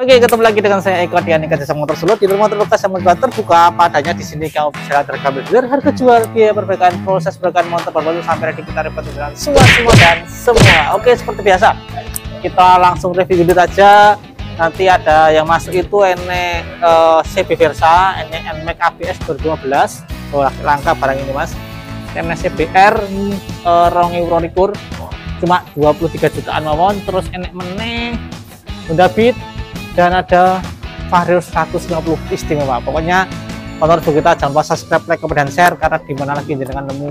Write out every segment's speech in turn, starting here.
Oke, ketemu lagi dengan saya Eko di Anika Jasa Motor Solo. Dealer motor bekas yang terbuka padanya di sini kamu bisa tergambar dealer harga jual biaya perbaikan proses perbaikan motor baru sampai di kita repot dengan semua semua dan semua. Oke, seperti biasa kita langsung review dulu aja. Nanti ada yang masuk itu enek uh, CB Versa, enek NMAX ABS 2012. Oh, langka barang ini mas. NMAX e CBR uh, eh, Rongi Ronikur cuma 23 jutaan mawon. Terus enek meneh Honda Beat dan ada Vario 150 istimewa pokoknya motor kita jangan lupa subscribe like dan share karena dimana lagi dengan nemu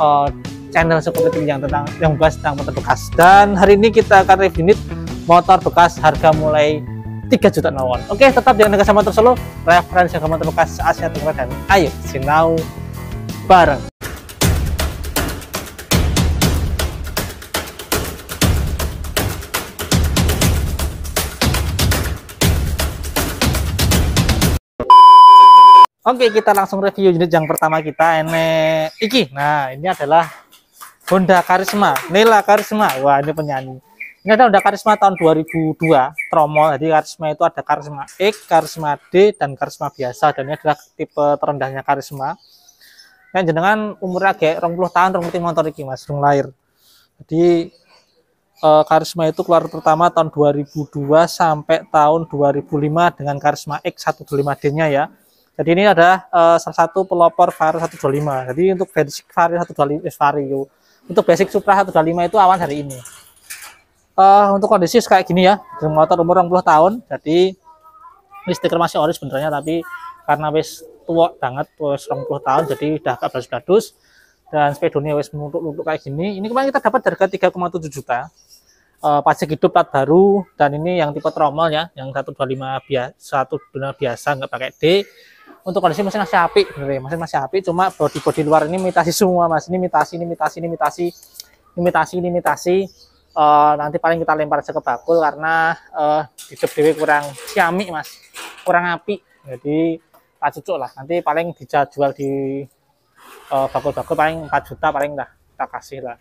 uh, channel seperti ini yang tentang yang bahas tentang motor bekas dan hari ini kita akan review unit motor bekas harga mulai 3 juta nol oke tetap jangan negara sama solo referensi harga motor bekas Asia Tenggara dan ayo sinau bareng Oke, kita langsung review unit yang pertama kita ini iki. Nah, ini adalah Honda Karisma, Nila Karisma. Wah, ini penyanyi. Ini ada Honda Karisma tahun 2002, tromol. Jadi Karisma itu ada Karisma X, Karisma D, dan Karisma biasa. Dan ini adalah tipe terendahnya Karisma. Nah, jenengan umur agak 20 tahun, rong motor iki, Mas, rong lahir. Jadi eh, Karisma itu keluar pertama tahun 2002 sampai tahun 2005 dengan Karisma X 125D-nya ya. Jadi ini ada uh, salah satu pelopor VAR 125. Jadi untuk basic VAR 125 eh, Vario. Untuk basic Supra 125 itu awan hari ini. Uh, untuk kondisi kayak gini ya, motor umur 20 tahun, jadi ini stiker masih ori sebenarnya tapi karena wis tua banget wis 20 tahun jadi udah agak bladus dan speedonya wis meluntuk untuk kayak gini. Ini kemarin kita dapat harga 3,7 juta. Uh, pajak hidup plat baru dan ini yang tipe tromol ya, yang 125 biasa, benar biasa nggak pakai D untuk kondisi mesin masih api bener mesin masih api cuma body body luar ini imitasi semua mas ini imitasi ini imitasi ini imitasi imitasi ini imitasi uh, nanti paling kita lempar aja ke bakul karena uh, eh, di dewe kurang siami mas kurang api jadi tak cocok lah nanti paling dijual di eh, bakul-bakul uh, bakul -bakul paling 4 juta paling lah kita kasih lah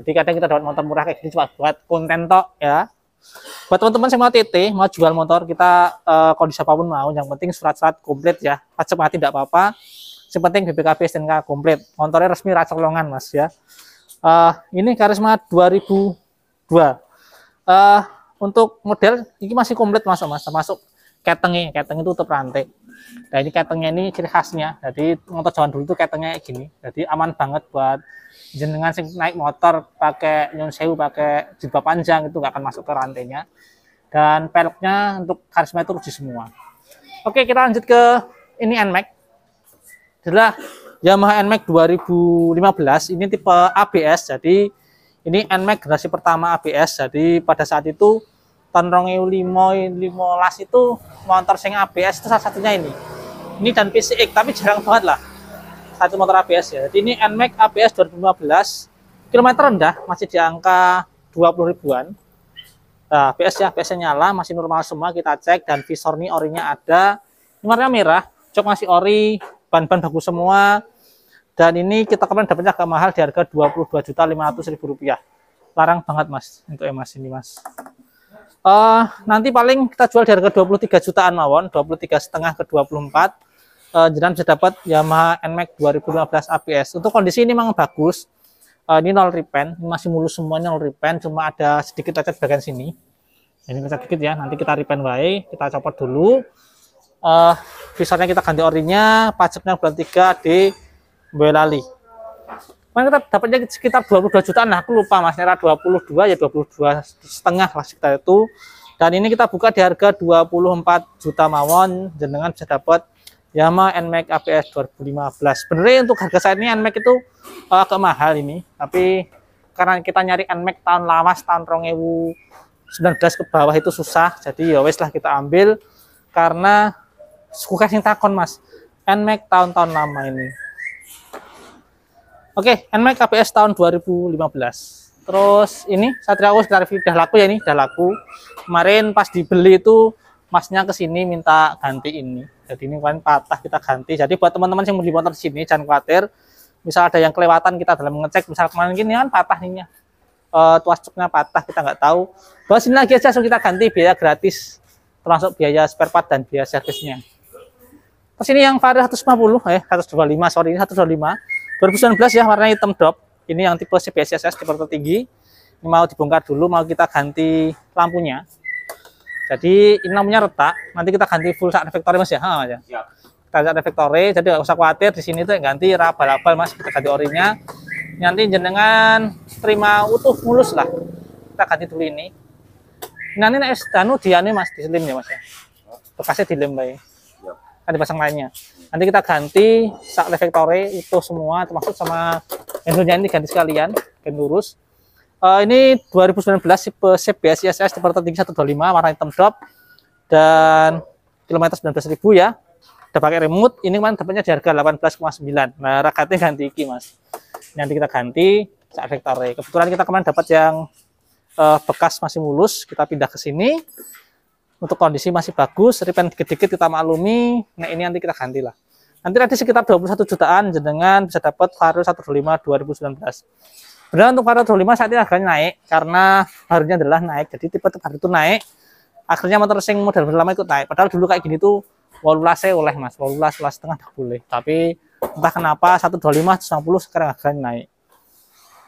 jadi kadang kita dapat motor murah kayak gini cuma buat konten tok ya Buat teman-teman yang mau TT, mau jual motor, kita uh, eh, kondisi apapun mau, yang penting surat-surat komplit ya. Pajak mati tidak apa-apa, yang penting BPKB STNK komplit. Motornya resmi racerlongan Mas ya. Uh, ini Karisma 2002. Uh, eh, untuk model ini masih komplit masuk Mas. termasuk ketengnya, keteng itu tutup rantai. Nah ini ketengnya ini ciri khasnya. Jadi motor jalan dulu itu ketengnya kayak gini. Jadi aman banget buat jenengan sing naik motor pakai nyun sewu pakai jilbab panjang itu nggak akan masuk ke rantainya. Dan peleknya untuk karisma itu rugi semua. Oke kita lanjut ke ini NMAX. Adalah Yamaha NMAX 2015 ini tipe ABS. Jadi ini NMAX generasi pertama ABS. Jadi pada saat itu tahun limo las itu motor sing ABS itu salah satunya ini ini dan PCX tapi jarang banget lah satu motor ABS ya jadi ini NMAX ABS 2015 kilometer rendah masih di angka 20 ribuan nah, PS ya PS nyala masih normal semua kita cek dan visor nih orinya ada ini warna merah cok masih ori ban-ban bagus semua dan ini kita kemarin dapatnya agak mahal di harga 22.500.000 rupiah larang banget mas untuk emas ini mas Uh, nanti paling kita jual di harga 23 jutaan mawon, 23 setengah ke 24. Uh, jenam bisa dapat Yamaha NMAX 2015 ABS Untuk kondisi ini memang bagus. Uh, ini nol repaint, ini masih mulus semuanya nol repaint, cuma ada sedikit cacat bagian sini. Ini cacat sedikit ya, nanti kita repaint baik kita copot dulu. Uh, visornya kita ganti orinya, pajaknya bulan 3 di Boyolali. Mungkin kita dapatnya sekitar 22 jutaan. Nah, aku lupa Mas Nera 22 ya 22 setengah lah sekitar itu. Dan ini kita buka di harga 24 juta mawon, jenengan bisa dapat Yamaha NMAX APS 2015. ya untuk harga saat ini NMAX itu uh, agak mahal ini, tapi karena kita nyari NMAX tahun lawas tahun 2019 ke bawah itu susah, jadi ya wes lah kita ambil karena suka sing takon Mas. NMAX tahun-tahun lama ini. Oke, okay, NMAX KPS tahun 2015. Terus ini Satria Agus Karif udah laku ya ini, udah laku. Kemarin pas dibeli itu masnya ke sini minta ganti ini. Jadi ini kan patah kita ganti. Jadi buat teman-teman yang mau beli motor sini jangan khawatir. Misal ada yang kelewatan kita dalam mengecek, misal kemarin gini kan patah ininya. E, tuas cuknya patah kita nggak tahu. Bawa sini lagi aja langsung kita ganti biaya gratis termasuk biaya spare part dan biaya servisnya. Terus ini yang varian 150 eh 125 sorry ini 125 2019 ya warna hitam drop ini yang tipe CBSS tipe tertinggi ini mau dibongkar dulu mau kita ganti lampunya jadi ini lampunya retak nanti kita ganti full saat refektori mas ya, ha, mas ya? Iya. kita saat refektori jadi nggak usah khawatir di sini tuh ganti rabal-rabal mas kita ganti orinya nanti jenengan terima utuh mulus lah kita ganti dulu ini nanti standu dia nih mas diselim ya mas ya bekasnya dilem baik ya? akan dipasang lainnya nanti kita ganti sak reflektore itu semua termasuk sama handlenya ini ganti sekalian dan lurus uh, ini 2019 tipe ya, CBS ISS tipe tertinggi 125 warna hitam drop dan kilometer 19.000 ya udah pakai remote ini kan dapatnya di harga 18,9 nah rakatnya ganti iki mas nanti kita ganti sak reflektore kebetulan kita kemarin dapat yang eh, bekas masih mulus kita pindah ke sini untuk kondisi masih bagus repen dikit-dikit kita maklumi nah ini nanti kita ganti lah nanti tadi sekitar 21 jutaan jenengan bisa dapat Vario 125 2019 benar untuk Vario 25 saat ini harganya naik karena harganya adalah naik jadi tipe terbaru itu naik akhirnya motor racing model lama ikut naik padahal dulu kayak gini tuh walulasnya e oleh mas walulas walulas setengah boleh tapi entah kenapa 125 190 sekarang harganya naik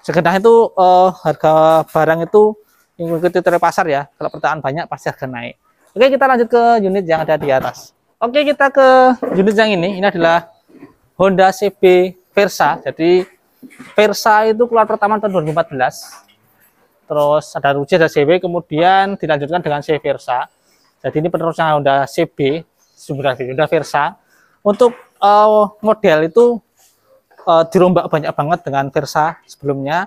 sekedar itu uh, harga barang itu mengikuti tren pasar ya kalau pertanyaan banyak pasti harga naik Oke, kita lanjut ke unit yang ada di atas. Oke, kita ke unit yang ini. Ini adalah Honda CB Versa. Jadi Versa itu keluar pertama tahun 2014. Terus ada Ruji, ada CB, kemudian dilanjutkan dengan CB Versa. Jadi ini penerusnya Honda CB, sebenarnya Honda Versa. Untuk uh, model itu uh, dirombak banyak banget dengan Versa sebelumnya.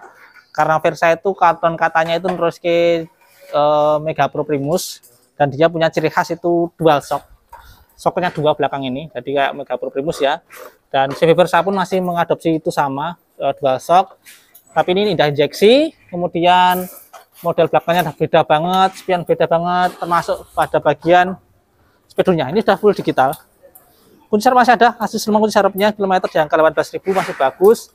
Karena Versa itu karton katanya itu terus ke uh, Mega Pro Primus dan dia punya ciri khas itu dual shock shocknya dua belakang ini jadi kayak Mega Pro Primus ya dan CV Versa pun masih mengadopsi itu sama eh, dual shock tapi ini tidak injeksi kemudian model belakangnya sudah beda banget spion beda banget termasuk pada bagian spedulnya ini sudah full digital kunci serap masih ada hasil semua kunci serapnya kilometer di angka 18.000 masih bagus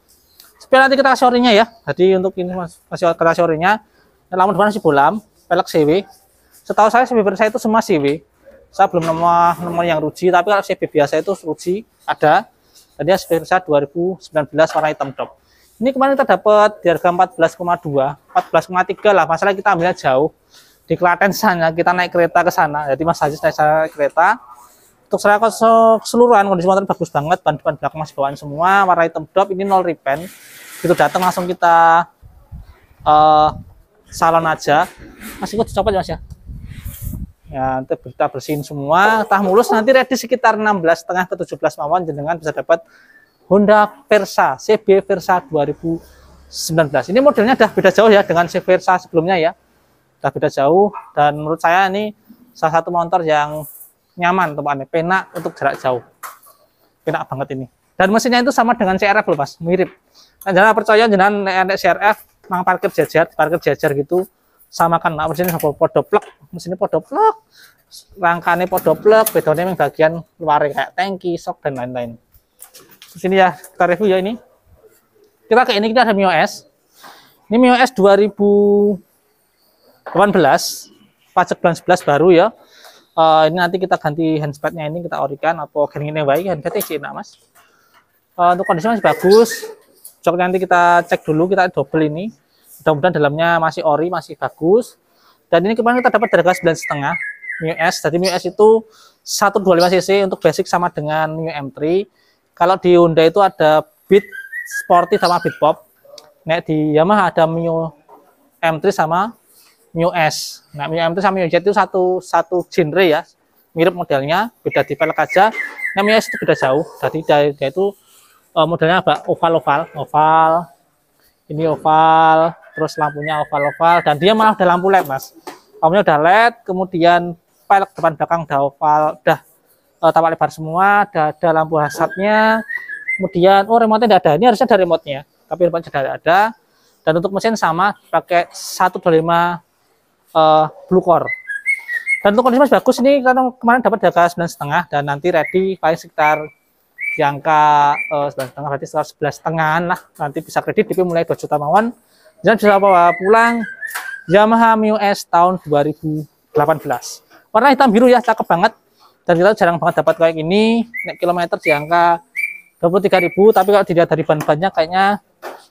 spion nanti kita kasih orinya ya jadi untuk ini masih kita kasih orinya lama depan masih bolam pelek CW setahu saya CB saya itu semua CB saya belum nemu nomor yang ruji tapi kalau CB biasa itu ruji ada tadi CB saya 2019 warna hitam top ini kemarin kita dapat di harga 14,2 14,3 lah masalah kita ambilnya jauh di Klaten sana kita naik kereta ke sana jadi Mas Haji naik kereta untuk secara keseluruhan kondisi motor bagus banget ban depan belakang masih bawaan semua warna hitam drop ini nol repaint gitu datang langsung kita uh, salon aja masih gue dicopot ya mas ya ya kita bersihin semua tah mulus nanti ready sekitar 16 setengah ke 17 mawon jenengan bisa dapat Honda Versa CB Versa 2019 ini modelnya udah beda jauh ya dengan CB Versa sebelumnya ya udah beda jauh dan menurut saya ini salah satu motor yang nyaman teman-teman. penak untuk jarak jauh penak banget ini dan mesinnya itu sama dengan CRF loh mas mirip nah, jangan percaya jangan CRF mang parkir jajar parkir jajar gitu samakan nah, mesin sama podo plek mesinnya podo plek rangkane podo plek bedone yang bagian luar kayak tangki sok dan lain-lain sini ya kita review ya ini kita ke ini kita ada Mio S ini Mio S 2018 pajak bulan 11 baru ya uh, ini nanti kita ganti handspadnya ini kita orikan atau ini baik handspatnya sih enak mas uh, untuk kondisi masih bagus coknya nanti kita cek dulu kita double ini mudah-mudahan dalamnya masih ori masih bagus dan ini kemarin kita dapat harga kelas setengah Mio S jadi Mio S itu 125 cc untuk basic sama dengan new M3 kalau di Honda itu ada Beat Sporty sama Beat Pop Nek di Yamaha ada Mio M3 sama Mio S. Nah, Mio M3 sama Mio Z itu satu satu genre ya. Mirip modelnya, beda di tipe aja. Nah, Mio S itu beda jauh. jadi dia, itu eh, modelnya agak oval-oval, oval. Ini oval, terus lampunya oval-oval dan dia malah udah lampu LED mas lampunya udah LED kemudian pelek depan belakang udah oval udah uh, eh, tapak lebar semua ada, ada lampu hazardnya kemudian oh remote-nya tidak ada ini harusnya ada remote-nya tapi remote sudah tidak ada dan untuk mesin sama pakai 125 uh, eh, blue core dan untuk kondisi masih bagus ini karena kemarin dapat harga sembilan setengah dan nanti ready paling sekitar di angka eh, sembilan setengah berarti sekitar sebelas setengah lah nanti bisa kredit tapi mulai dua juta mawon Jangan bisa bawa pulang Yamaha Mio S tahun 2018 warna hitam biru ya cakep banget dan kita jarang banget dapat kayak ini naik kilometer di angka 23.000 tapi kalau dilihat dari ban-bannya kayaknya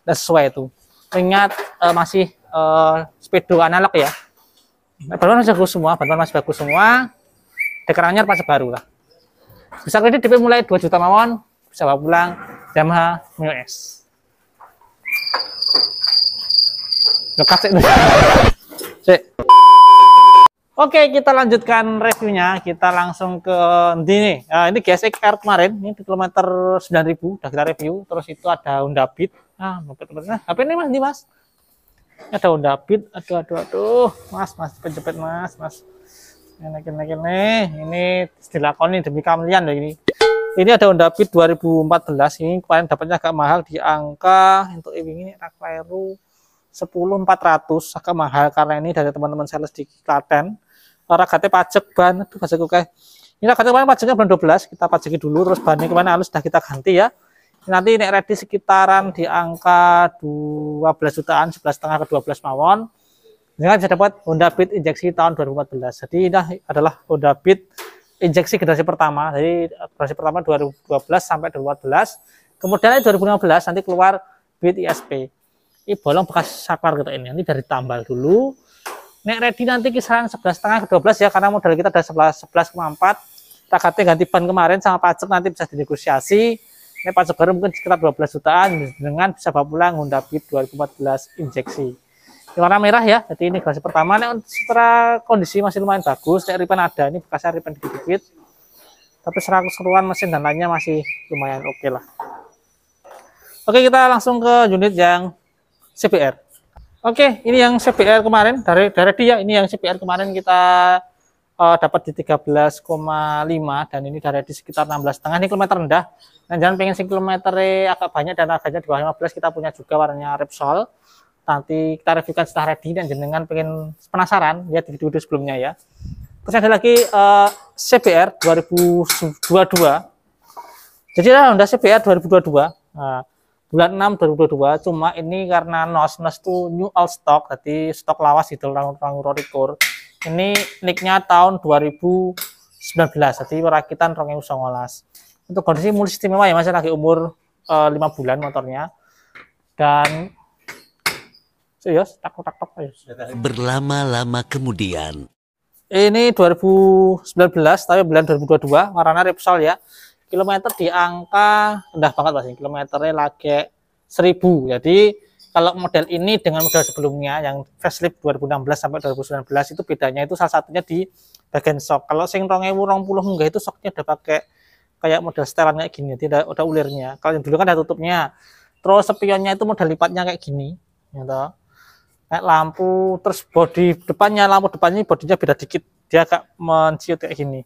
tidak sesuai itu ingat uh, eh, masih uh, speedo analog ya ban-ban masih bagus semua ban-ban masih bagus semua Dekarannya pas baru lah bisa kredit DP mulai 2 juta mawon bisa bawa pulang Yamaha Mio S Lekas sih. Sik. Oke, kita lanjutkan reviewnya. Kita langsung ke ah, ini. Nah, ini GSX-R kemarin, ini di kilometer 9000 Sudah kita review. Terus itu ada Honda Beat. Ah, mungkin nah, apa ini Mas? Ini Mas. Ini ada Honda Beat. Aduh, aduh, aduh. Mas, Mas penjepit Mas, Mas. Ini, ini, ini, ini dilakoni demi kalian loh ini. Ini ada Honda Beat 2014 ini kemarin dapatnya agak mahal di angka untuk ini Rakleru 10400 agak mahal karena ini dari teman-teman sales di Klaten. ragatnya pajak ban itu pajak oke. Ini ragatnya kemarin pajaknya belum 12 kita pajaki dulu terus bannya kemana halus sudah kita ganti ya. Nanti ini ready sekitaran di angka 12 jutaan setengah ke 12 mawon. Ini kan bisa dapat Honda Beat injeksi tahun 2014. Jadi ini adalah Honda Beat injeksi generasi pertama jadi generasi pertama 2012 sampai 2014 kemudian 2015 nanti keluar bit ISP ini bolong bekas saklar gitu ini nanti dari tambal dulu nek ready nanti kisaran 11 setengah ke 12 ya karena modal kita ada 11 11,4 kita katanya ganti ban kemarin sama pajak nanti bisa dinegosiasi ini pajak baru mungkin sekitar 12 jutaan dengan bisa bawa pulang Honda Beat 2014 injeksi warna merah ya jadi ini generasi pertama nek secara kondisi masih lumayan bagus nek ripen ada ini bekas ripen dikit-dikit tapi secara keseluruhan mesin dan lainnya masih lumayan oke okay lah oke kita langsung ke unit yang CBR oke ini yang CBR kemarin dari dari dia ini yang CBR kemarin kita uh, dapat di 13,5 dan ini dari di sekitar 16,5 ini kilometer rendah dan jangan pengen sing kilometer agak banyak dan agaknya di bawah 15 kita punya juga warnanya Repsol nanti kita reviewkan setelah ready dan jenengan pengen penasaran lihat ya, di video sebelumnya ya terus ada lagi uh, CBR 2022 jadi ada ya, Honda CBR 2022 uh, bulan 6 2022 cuma ini karena NOS NOS itu new all stock jadi stok lawas di dalam Rangu Rorikur ini nicknya tahun 2019 jadi perakitan usang Songolas untuk kondisi mulai istimewa ya masih lagi umur uh, eh, 5 bulan motornya dan Yos, tak tak tak. Berlama-lama kemudian. Ini 2019 tapi bulan 2022 warna Repsol ya. Kilometer di angka rendah banget lah sih Kilometernya lagi 1000. Jadi kalau model ini dengan model sebelumnya yang facelift 2016 sampai 2019 itu bedanya itu salah satunya di bagian sok. Kalau sing 2020 enggak itu soknya udah pakai kayak model setelan kayak gini, tidak udah ulirnya. Kalau yang dulu kan ada tutupnya. Terus spionnya itu model lipatnya kayak gini, gitu kayak lampu terus body depannya lampu depannya bodinya beda dikit dia agak menciut kayak gini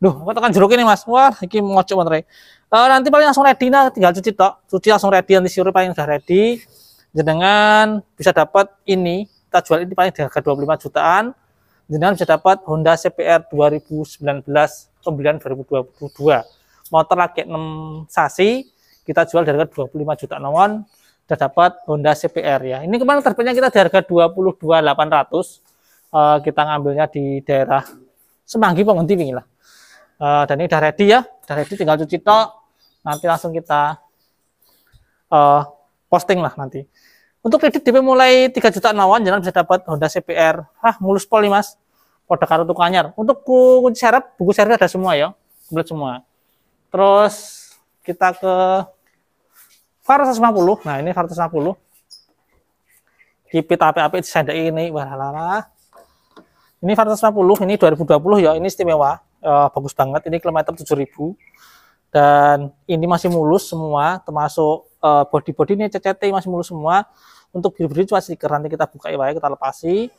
Duh, aku tekan jeruk ini mas. Wah, ini ngocok banget Uh, nanti paling langsung ready nah, tinggal cuci tok. Cuci langsung ready nanti sirup paling udah ready. Jenengan bisa dapat ini. Kita jual ini paling di harga 25 jutaan. Jenengan bisa dapat Honda CPR 2019 pembelian 2022. Motor lagi 6 sasi kita jual dari harga 25 juta nawon sudah dapat Honda CPR ya. Ini kemarin terbitnya kita di harga 22.800. Uh, eh, kita ngambilnya di daerah Semanggi Penghenti ini lah. Uh, dan ini udah ready ya, udah ready tinggal cuci tok. Nanti langsung kita uh, posting lah nanti. Untuk kredit DP mulai 3 juta nawan jangan bisa dapat Honda CPR. Hah, mulus poli Mas. Pada kartu tukanyar. Untuk kunci serep, buku serep ada semua ya. Komplit semua. Terus kita ke VAR 150. Nah, ini VAR 150. Kipit api-api sendok ini, lah, Ini VAR 150, ini 2020 ya, ini istimewa. E, bagus banget, ini kilometer 7000. Dan ini masih mulus semua, termasuk eh, body-body ini CCT masih mulus semua. Untuk biru-biru cuma stiker, nanti kita buka ya, kita lepasi.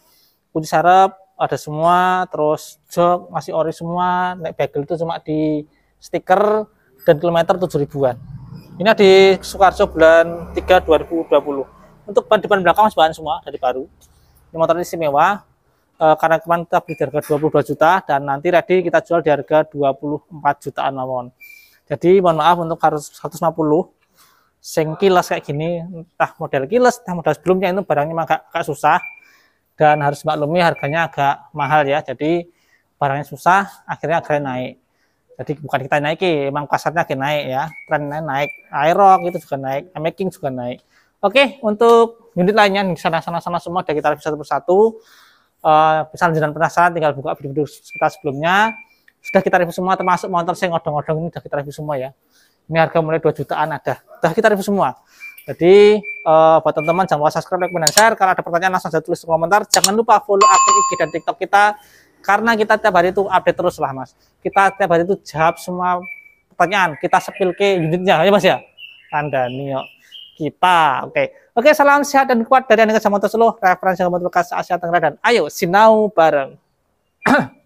Kunci sarap ada semua, terus jok masih ori semua, naik bagel itu cuma di stiker dan kilometer 7000-an. Ini di Sukarjo bulan 3 2020. Untuk ban depan belakang masih bahan semua dari baru. Ini motor ini istimewa e, karena kemarin kita beli di harga 22 juta dan nanti ready kita jual di harga 24 jutaan mohon. Jadi mohon maaf untuk harus 150 sing kilas kayak gini entah model kilas entah model sebelumnya itu barangnya memang agak, agak susah dan harus maklumi harganya agak mahal ya. Jadi barangnya susah akhirnya agak naik jadi bukan kita naiki emang pasarnya akan naik ya trennya naik aerok itu juga naik making juga naik oke untuk unit lainnya di sana sana sana semua dari kita satu persatu uh, eh, bisa penasaran tinggal buka video-video kita sebelumnya sudah kita review semua termasuk motor saya ngodong-ngodong ini sudah kita review semua ya ini harga mulai 2 jutaan ada sudah kita review semua jadi uh, buat teman-teman jangan lupa subscribe, like, dan share. Kalau ada pertanyaan langsung saja tulis di komentar. Jangan lupa follow akun IG dan TikTok kita karena kita tiap hari itu update terus lah mas. Kita tiap hari itu jawab semua pertanyaan. Kita sepil ke unitnya ya mas ya. Anda Nio, kita. Oke. Okay. Oke, okay, salam sehat dan kuat dari Anda Samotosolo, referensi kamu Bekasi Asia Tenggara dan ayo sinau bareng.